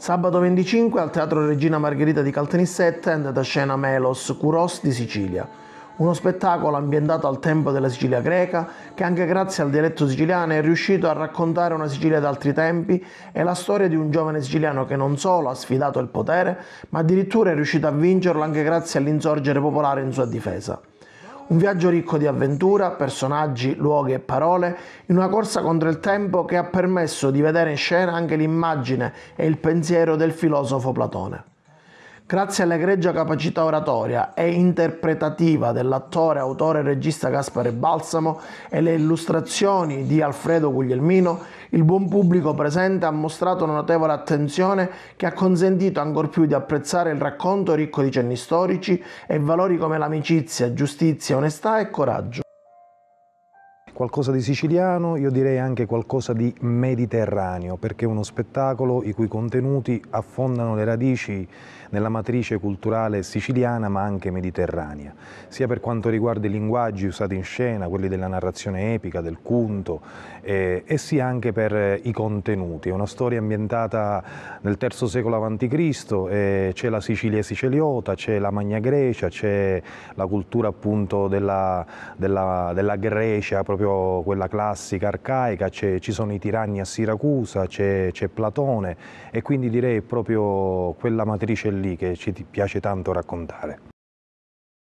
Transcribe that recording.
Sabato 25 al Teatro Regina Margherita di Caltanissetta è andata a scena Melos, Kuros di Sicilia. Uno spettacolo ambientato al tempo della Sicilia greca che anche grazie al dialetto siciliano è riuscito a raccontare una Sicilia d'altri tempi e la storia di un giovane siciliano che non solo ha sfidato il potere, ma addirittura è riuscito a vincerlo anche grazie all'insorgere popolare in sua difesa. Un viaggio ricco di avventura, personaggi, luoghi e parole, in una corsa contro il tempo che ha permesso di vedere in scena anche l'immagine e il pensiero del filosofo Platone. Grazie all'egregia capacità oratoria e interpretativa dell'attore, autore e regista Gaspare Balsamo e le illustrazioni di Alfredo Guglielmino, il buon pubblico presente ha mostrato una notevole attenzione che ha consentito ancor più di apprezzare il racconto ricco di cenni storici e valori come l'amicizia, giustizia, onestà e coraggio. Qualcosa di siciliano, io direi anche qualcosa di mediterraneo, perché è uno spettacolo i cui contenuti affondano le radici nella matrice culturale siciliana ma anche mediterranea, sia per quanto riguarda i linguaggi usati in scena, quelli della narrazione epica, del cunto, eh, e sia anche per eh, i contenuti. È una storia ambientata nel III secolo a.C., eh, c'è la Sicilia siceliota, c'è la Magna Grecia, c'è la cultura appunto della, della, della Grecia proprio proprio quella classica arcaica, ci sono i tiranni a Siracusa, c'è Platone e quindi direi proprio quella matrice lì che ci piace tanto raccontare.